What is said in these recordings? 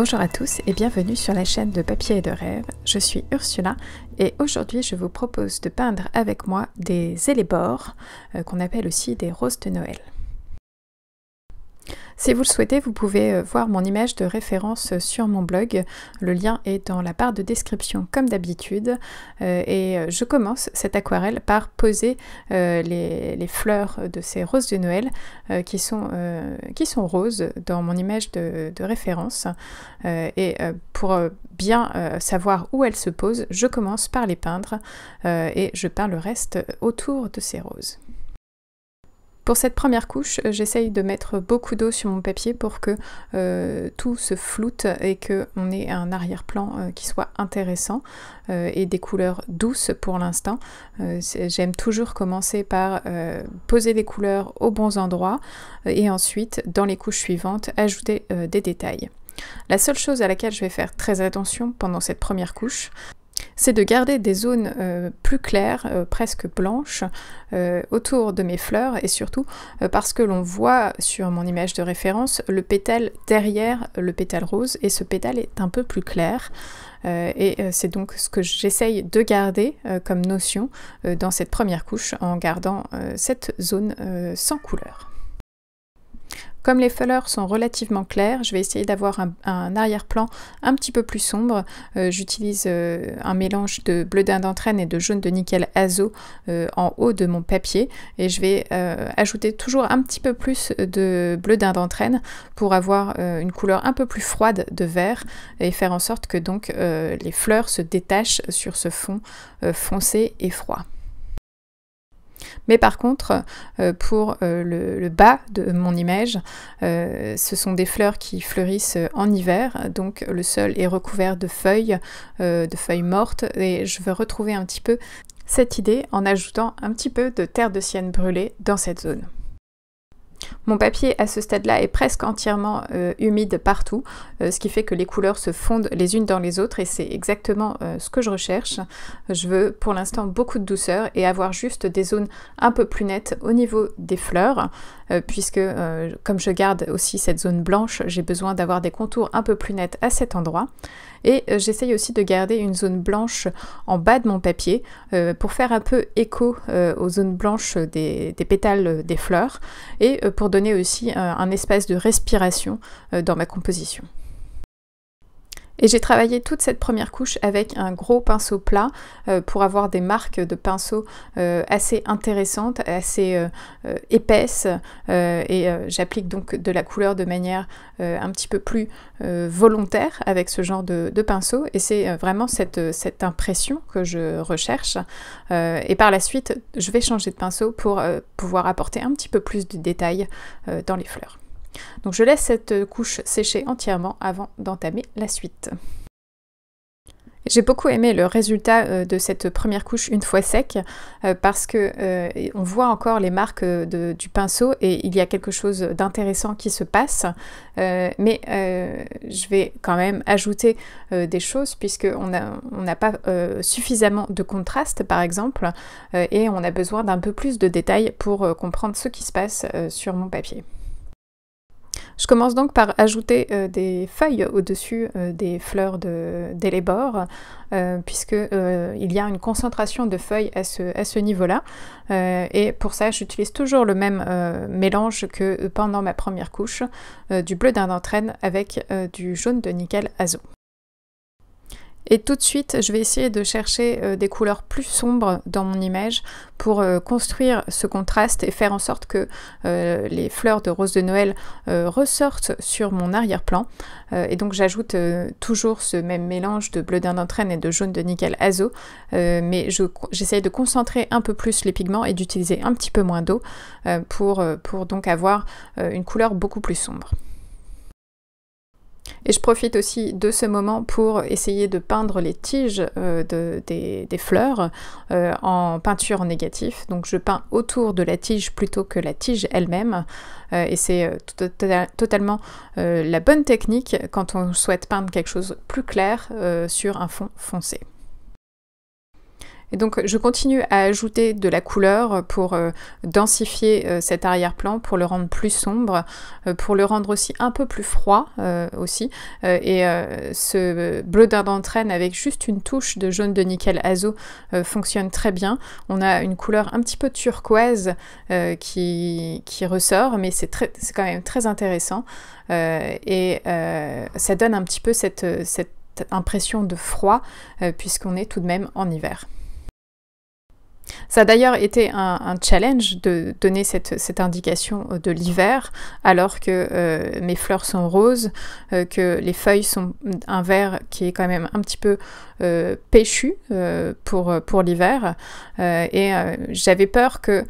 Bonjour à tous et bienvenue sur la chaîne de Papier et de Rêve. Je suis Ursula et aujourd'hui je vous propose de peindre avec moi des élébores euh, qu'on appelle aussi des roses de Noël. Si vous le souhaitez, vous pouvez euh, voir mon image de référence euh, sur mon blog. Le lien est dans la barre de description comme d'habitude. Euh, et je commence cette aquarelle par poser les, fleurs de ces roses de Noël qui, sont, roses dans mon image de référence. et pour bien savoir où elles se posent, je commence par les peindre et je peins le reste autour de ces roses. Pour cette première couche, euh, j'essaye de mettre beaucoup d'eau sur mon papier pour que euh, tout se floute et qu'on ait un arrière-plan euh, qui soit intéressant et des couleurs douces pour l'instant. J'aime toujours commencer par poser les couleurs aux bons endroits et ensuite, dans les couches suivantes, ajouter des détails. La seule chose à laquelle je vais faire très attention pendant cette première couche, c'est de garder des zones euh, plus claires, euh, presque blanches, euh, autour de mes fleurs et surtout parce que l'on voit sur mon image de référence le pétale derrière le pétale rose et ce pétale est un peu plus clair. et c'est donc ce que j'essaye de garder comme notion dans cette première couche en gardant cette zone sans couleur. Comme les fleurs sont relativement claires, je vais essayer d'avoir un, arrière-plan un petit peu plus sombre. Euh, j'utilise euh, un mélange de bleu d'entraîne et de jaune de nickel azo euh, en haut de mon papier et je vais ajouter toujours un petit peu plus de bleu d'entraîne pour avoir une couleur un peu plus froide de vert et faire en sorte que donc les fleurs se détachent sur ce fond foncé et froid. Mais par contre, euh, pour euh, le, bas de mon image, euh, ce sont des fleurs qui fleurissent en hiver, donc le sol est recouvert de feuilles, de feuilles mortes, et je veux retrouver un petit peu cette idée en ajoutant un petit peu de terre de sienne brûlée dans cette zone. Mon papier à ce stade-là est presque entièrement euh, humide partout, euh, ce qui fait que les couleurs se fondent les unes dans les autres et c'est exactement euh, ce que je recherche. Je veux pour l'instant beaucoup de douceur et avoir juste des zones un peu plus nettes au niveau des fleurs, puisque comme je garde aussi cette zone blanche, j'ai besoin d'avoir des contours un peu plus nets à cet endroit. Et j'essaye aussi de garder une zone blanche en bas de mon papier pour faire un peu écho aux zones blanches des, pétales des fleurs et pour donner aussi euh, un espace de respiration euh, dans ma composition. Et j'ai travaillé toute cette première couche avec un gros pinceau plat euh, pour avoir des marques de pinceau euh, assez intéressantes, assez euh, épaisses. et j'applique donc de la couleur de manière un petit peu plus volontaire avec ce genre de, pinceau. Et c'est vraiment cette, cette, impression que je recherche. et par la suite, je vais changer de pinceau pour pouvoir apporter un petit peu plus de détails dans les fleurs. Donc je laisse cette couche sécher entièrement avant d'entamer la suite. J'ai beaucoup aimé le résultat euh, de cette première couche une fois sec euh, parce que euh, on voit encore les marques du pinceau et il y a quelque chose d'intéressant qui se passe. mais je vais quand même ajouter des choses puisqu'on n'a on pas suffisamment de contraste par exemple et on a besoin d'un peu plus de détails pour comprendre ce qui se passe sur mon papier. Je commence donc par ajouter euh, des feuilles au-dessus euh, des fleurs d'élébore, euh, puisqu'il y a une concentration de feuilles à ce, niveau-là. et pour ça, j'utilise toujours le même mélange que pendant ma première couche, du bleu d'un entraîne avec du jaune de nickel azo. Et tout de suite, je vais essayer de chercher euh, des couleurs plus sombres dans mon image pour euh, construire ce contraste et faire en sorte que euh, les fleurs de rose de Noël ressortent sur mon arrière-plan. et donc j'ajoute toujours ce même mélange de bleu d'entraîne et de jaune de nickel azo, mais j'essaye de concentrer un peu plus les pigments et d'utiliser un petit peu moins d'eau pour, pour donc avoir une couleur beaucoup plus sombre. Et je profite aussi de ce moment pour essayer de peindre les tiges euh, des, fleurs euh, en peinture négative. Donc je peins autour de la tige plutôt que la tige elle-même. Euh, et c'est totalement la bonne technique quand on souhaite peindre quelque chose plus clair sur un fond foncé. Et donc je continue à ajouter de la couleur pour euh, densifier euh, cet arrière-plan, pour le rendre plus sombre, euh, pour le rendre aussi un peu plus froid aussi. et ce bleu d'entraîne avec juste une touche de jaune de nickel azo fonctionne très bien. On a une couleur un petit peu turquoise qui, ressort, mais c'est quand même très intéressant. et ça donne un petit peu cette, impression de froid puisqu'on est tout de même en hiver. Ça a d'ailleurs été un, challenge de donner cette, indication euh, de l'hiver, alors que euh, mes fleurs sont roses, euh, que les feuilles sont un vert qui est quand même un petit peu péchu pour, pour l'hiver. et j'avais peur que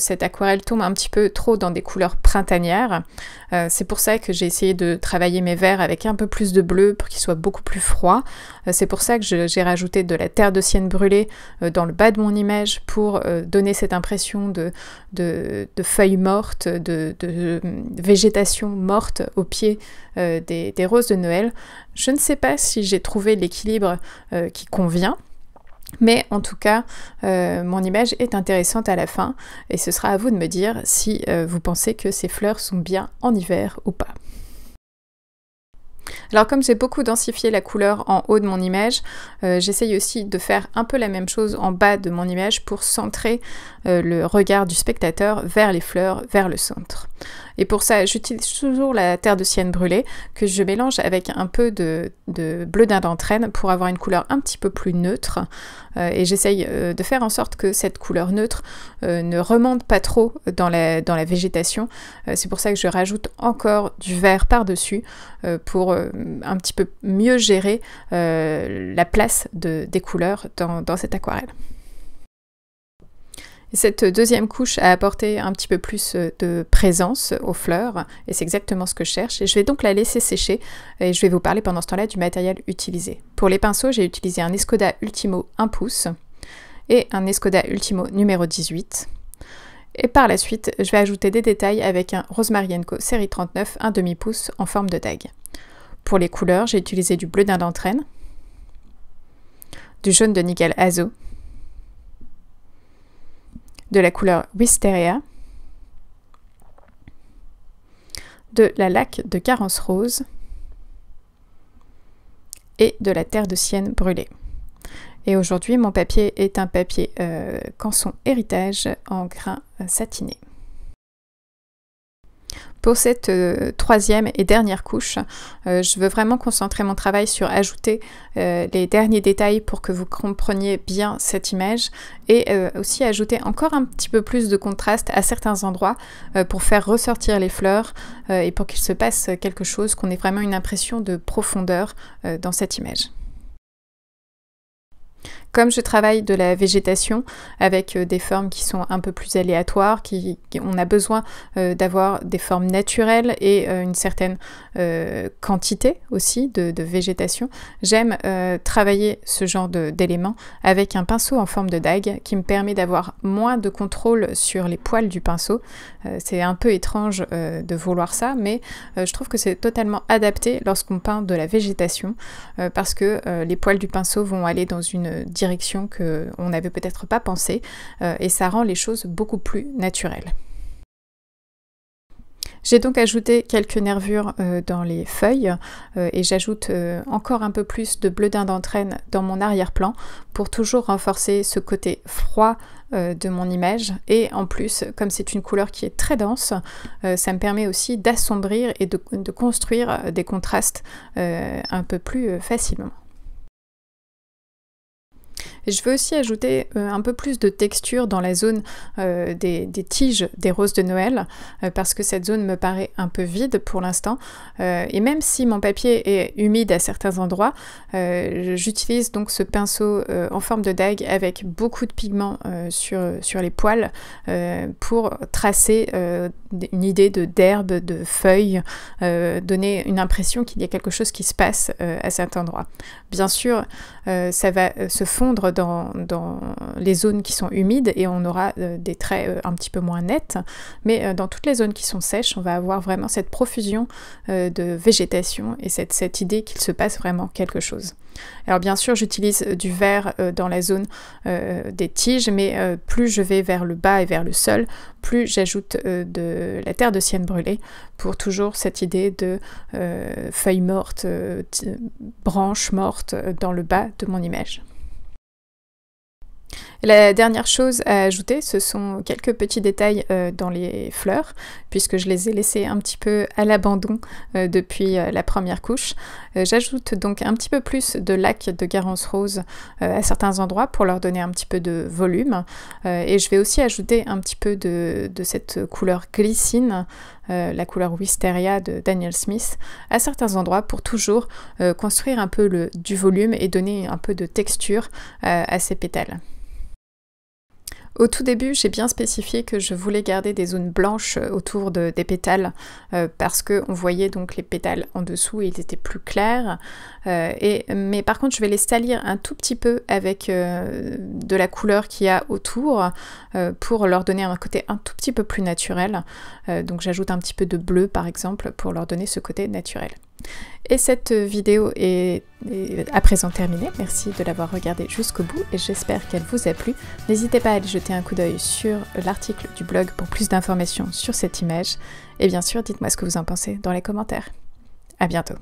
cette aquarelle tombe un petit peu trop dans des couleurs printanières. c'est pour ça que j'ai essayé de travailler mes verts avec un peu plus de bleu pour qu'ils soient beaucoup plus froids. c'est pour ça que j'ai rajouté de la terre de sienne brûlée dans le bas de mon image pour euh, donner cette impression de, feuilles mortes, de, euh, végétation morte au pied euh, des, roses de Noël. Je ne sais pas si j'ai trouvé l'équilibre qui convient. Mais en tout cas, mon image est intéressante à la fin et ce sera à vous de me dire si vous pensez que ces fleurs sont bien en hiver ou pas. Alors comme j'ai beaucoup densifié la couleur en haut de mon image, euh, j'essaye aussi de faire un peu la même chose en bas de mon image pour centrer euh, le regard du spectateur vers les fleurs, vers le centre. Et pour ça, j'utilise toujours la terre de sienne brûlée que je mélange avec un peu de, bleu d'entraîne pour avoir une couleur un petit peu plus neutre euh, et j'essaye euh, de faire en sorte que cette couleur neutre euh, ne remonte pas trop dans la, dans la végétation. c'est pour ça que je rajoute encore du vert par-dessus pour un petit peu mieux gérer la place de, des couleurs dans, dans cette aquarelle. Cette deuxième couche a apporté un petit peu plus euh, de présence aux fleurs et c'est exactement ce que je cherche. Et je vais donc la laisser sécher et je vais vous parler pendant ce temps-là du matériel utilisé. Pour les pinceaux, j'ai utilisé un Escoda Ultimo 1 pouce et un Escoda Ultimo numéro 18. Et par la suite, je vais ajouter des détails avec un Rosemary série 39 un demi pouce en forme de dague. Pour les couleurs, j'ai utilisé du bleu d'un d'entraîne, du jaune de nickel azo de la couleur Wisteria, de la laque de Carence Rose et de la terre de Sienne brûlée. Et aujourd'hui, mon papier est un papier euh, canson héritage en grain euh, satiné. Pour cette euh, troisième et dernière couche, euh, je veux vraiment concentrer mon travail sur ajouter euh, les derniers détails pour que vous compreniez bien cette image et aussi ajouter encore un petit peu plus de contraste à certains endroits pour faire ressortir les fleurs et pour qu'il se passe quelque chose, qu'on ait vraiment une impression de profondeur dans cette image. Comme je travaille de la végétation avec euh, des formes qui sont un peu plus aléatoires, qui, on a besoin euh, d'avoir des formes naturelles et euh, une certaine quantité aussi de, de végétation, j'aime travailler ce genre d'éléments avec un pinceau en forme de dague qui me permet d'avoir moins de contrôle sur les poils du pinceau. c'est un peu étrange de vouloir ça, mais je trouve que c'est totalement adapté lorsqu'on peint de la végétation parce que les poils du pinceau vont aller dans une direction direction qu'on n'avait peut-être pas pensé euh, et ça rend les choses beaucoup plus naturelles. J'ai donc ajouté quelques nervures euh, dans les feuilles euh, et j'ajoute encore un peu plus de bleu d'entraîne dans mon arrière-plan pour toujours renforcer ce côté froid de mon image et en plus comme c'est une couleur qui est très dense ça me permet aussi d'assombrir et de, construire des contrastes un peu plus facilement. Je veux aussi ajouter euh, un peu plus de texture dans la zone euh, des, tiges des roses de Noël, euh, parce que cette zone me paraît un peu vide pour l'instant. et même si mon papier est humide à certains endroits, j'utilise donc ce pinceau en forme de dague avec beaucoup de pigments sur, sur les poils pour tracer une idée de d'herbe, de feuilles, donner une impression qu'il y a quelque chose qui se passe à cet endroit. Bien sûr, ça va se fondre dans, les zones qui sont humides et on aura euh, des traits euh, un petit peu moins nets. Mais euh, dans toutes les zones qui sont sèches, on va avoir vraiment cette profusion de végétation et cette, cette idée qu'il se passe vraiment quelque chose. Alors bien sûr, j'utilise du vert dans la zone des tiges, mais plus je vais vers le bas et vers le sol, plus j'ajoute de la terre de sienne brûlée pour toujours cette idée de feuilles mortes, branches mortes dans le bas de mon image. La dernière chose à ajouter, ce sont quelques petits détails euh, dans les fleurs, puisque je les ai laissées un petit peu à l'abandon euh, depuis euh, la première couche. J'ajoute donc un petit peu plus de lac de Garance Rose à certains endroits pour leur donner un petit peu de volume. et je vais aussi ajouter un petit peu de, cette couleur glycine, la couleur Wisteria de Daniel Smith, à certains endroits pour toujours construire un peu du volume et donner un peu de texture à ces pétales. Au tout début, j'ai bien spécifié que je voulais garder des zones blanches euh, autour des pétales euh, parce qu'on voyait donc les pétales en dessous et ils étaient plus clairs. Euh, et, mais par contre, je vais les salir un tout petit peu avec de la couleur qu'il y a autour pour leur donner un côté un tout petit peu plus naturel. donc j'ajoute un petit peu de bleu par exemple pour leur donner ce côté naturel. Et cette vidéo est, à présent terminée. Merci de l'avoir regardée jusqu'au bout et j'espère qu'elle vous a plu. N'hésitez pas à aller jeter un coup d'œil sur l'article du blog pour plus d'informations sur cette image. Et bien sûr, dites-moi ce que vous en pensez dans les commentaires. À bientôt.